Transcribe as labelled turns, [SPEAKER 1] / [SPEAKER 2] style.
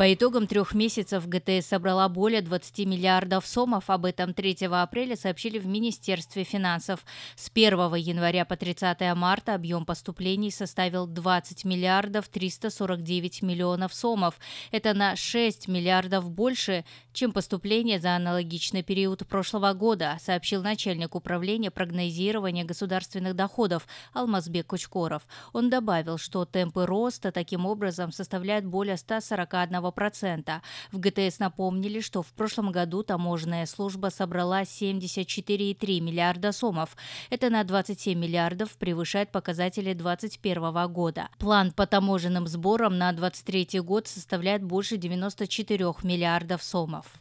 [SPEAKER 1] По итогам трех месяцев ГТС собрала более 20 миллиардов сомов. Об этом 3 апреля сообщили в Министерстве финансов. С 1 января по 30 марта объем поступлений составил 20 миллиардов 349 миллионов сомов. Это на 6 миллиардов больше, чем поступление за аналогичный период прошлого года, сообщил начальник управления прогнозирования государственных доходов Алмазбек Кучкоров. Он добавил, что темпы роста таким образом составляют более 141 1%. В ГТС напомнили, что в прошлом году таможенная служба собрала 74,3 миллиарда сомов. Это на 27 миллиардов превышает показатели 2021 года. План по таможенным сборам на 2023 год составляет больше 94 миллиардов сомов.